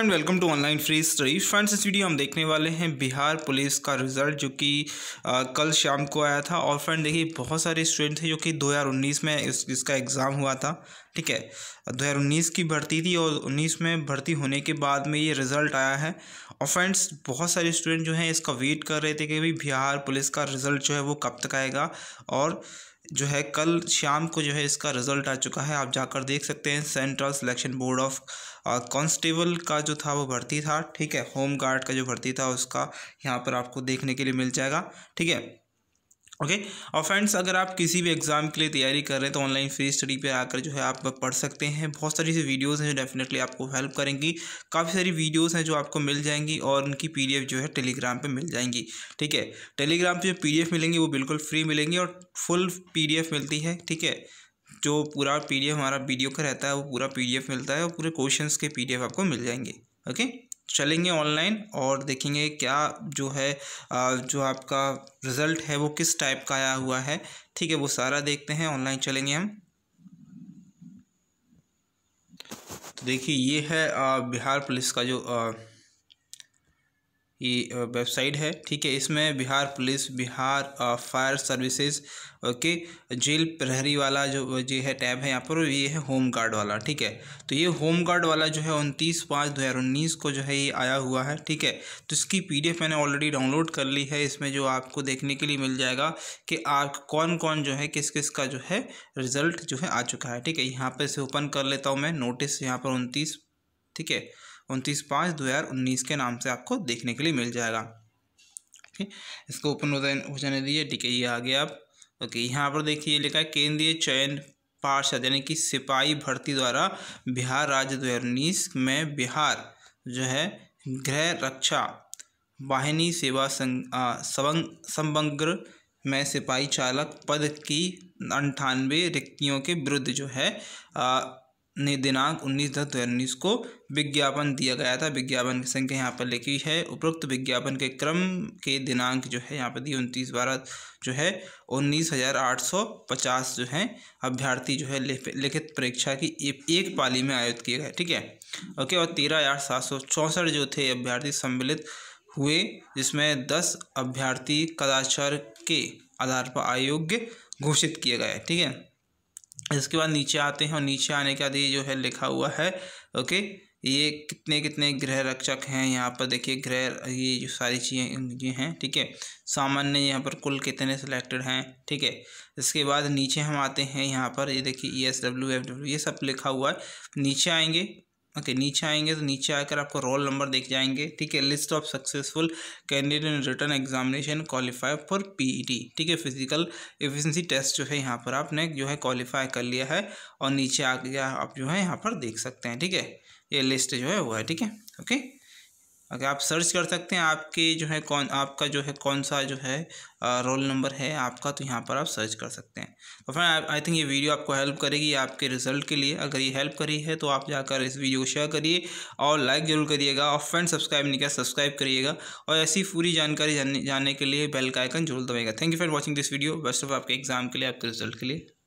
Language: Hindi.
And welcome to online free study friends इस वीडियो हम देखने वाले हैं बिहार पुलिस का रिज़ल्ट जो कि कल शाम को आया था और फ्रेंड देखिए बहुत सारे स्टूडेंट थे जो कि 2019 में इस, इसका एग्ज़ाम हुआ था ठीक है 2019 की भर्ती थी और 19 में भर्ती होने के बाद में ये रिज़ल्ट आया है और फ्रेंड्स बहुत सारे स्टूडेंट जो हैं इसका वेट कर रहे थे कि भाई बिहार पुलिस का रिज़ल्ट जो है वो कब तक आएगा और जो है कल शाम को जो है इसका रिज़ल्ट आ चुका है आप जाकर देख सकते हैं central selection board of constable का जो था वो भर्ती था ठीक है होम गार्ड का जो भर्ती था उसका यहाँ पर आपको देखने के लिए मिल जाएगा ठीक है ओके okay? और फ्रेंड्स अगर आप किसी भी एग्ज़ाम के लिए तैयारी कर रहे हैं तो ऑनलाइन फ्री स्टडी पे आकर जो है आप पढ़ सकते हैं बहुत सारी ऐसी वीडियोस हैं जो डेफिनेटली आपको हेल्प करेंगी काफ़ी सारी वीडियोस हैं जो आपको मिल जाएंगी और उनकी पीडीएफ जो है टेलीग्राम पे मिल जाएंगी ठीक है टेलीग्राम पर जो पी मिलेंगी वो बिल्कुल फ्री मिलेंगी और फुल पी मिलती है ठीक है जो पूरा पी हमारा वीडियो का रहता है वो पूरा पी मिलता है और पूरे क्वेश्चन के पी आपको मिल जाएंगे ओके चलेंगे ऑनलाइन और देखेंगे क्या जो है जो आपका रिज़ल्ट है वो किस टाइप का आया हुआ है ठीक है वो सारा देखते हैं ऑनलाइन चलेंगे हम तो देखिए ये है बिहार पुलिस का जो ये वेबसाइट है ठीक है इसमें Bihar police Bihar fire services okay jail प्रहरी वाला जो ये है टैब है यहाँ पर ये है होम गार्ड वाला ठीक है तो ये होम गार्ड वाला जो है उनतीस पाँच दो हज़ार उन्नीस को जो है ये आया हुआ है ठीक है तो इसकी पीडीएफ मैंने ऑलरेडी डाउनलोड कर ली है इसमें जो आपको देखने के लिए मिल जाएगा कि आप कौन कौन जो है किस किस का जो है रिजल्ट जो है आ चुका है ठीक है यहाँ पर इसे ओपन कर लेता हूँ मैं नोटिस यहाँ पर उनतीस ठीक है उनतीस पाँच दो हज़ार उन्नीस के नाम से आपको देखने के लिए मिल जाएगा ओके इसको ओपन हो जाने दीजिए ठीक है ये आ गया आप ओके यहाँ पर देखिए लिखा है केंद्रीय चयन पार्षद यानी कि सिपाही भर्ती द्वारा बिहार राज्य दो हज़ार उन्नीस में बिहार जो है गृह रक्षा वाहिनी सेवा संग संबंग्र में सिपाही चालक पद की अंठानवे रिक्तियों के विरुद्ध जो है आ, ने दिनांक 19 दस दो उन्नीस को विज्ञापन दिया गया था विज्ञापन की संख्या यहाँ पर लिखी है उपरोक्त विज्ञापन के क्रम के दिनांक जो है यहाँ पर दिए उनतीस बारह जो है उन्नीस हज़ार आठ सौ पचास जो है अभ्यर्थी जो है लिखित परीक्षा की ए, एक पाली में आयोजित किए गए ठीक है ओके और तेरह हज़ार सात सौ चौंसठ जो थे अभ्यर्थी सम्मिलित हुए जिसमें दस अभ्यर्थी कदाचार के आधार पर अयोग्य घोषित किए गए ठीक है इसके बाद नीचे आते हैं और नीचे आने के बाद ये जो है लिखा हुआ है ओके ये कितने कितने ग्रह रक्षक हैं यहाँ पर देखिए ग्रह ये जो सारी चीज़ें ये हैं ठीक है सामान्य यहाँ पर कुल कितने सिलेक्टेड हैं ठीक है इसके बाद नीचे हम आते हैं यहाँ पर ये देखिए E S W F W ये सब लिखा हुआ है नीचे आएंगे ओके नीचे आएंगे तो नीचे आकर आपको रोल नंबर देख जाएंगे ठीक है list of successful candidate in written examination qualify for PET ठीक है फिजिकल एफिशिएंसी टेस्ट जो है यहाँ पर आपने जो है क्वालिफाई कर लिया है और नीचे आ गया आप जो है यहाँ पर देख सकते हैं ठीक है ये लिस्ट जो है वो है ठीक है ओके अगर आप सर्च कर सकते हैं आपके जो है कौन आपका जो है कौन सा जो है रोल नंबर है आपका तो यहाँ पर आप सर्च कर सकते हैं तो फ्रेंड आई थिंक ये वीडियो आपको हेल्प करेगी आपके रिजल्ट के लिए अगर ये हेल्प करी है तो आप जाकर इस वीडियो को शेयर करिए और लाइक ज़रूर करिएगा और फ्रेंड सब्सक्राइब नहीं किया सब्सक्राइब करिएगा और ऐसी पूरी जानकारी जानने, जानने के लिए बेल का आइकन जरूर दबाएगा thank you for watching this video best of आपके एग्जाम के लिए आपके रिजल्ट के लिए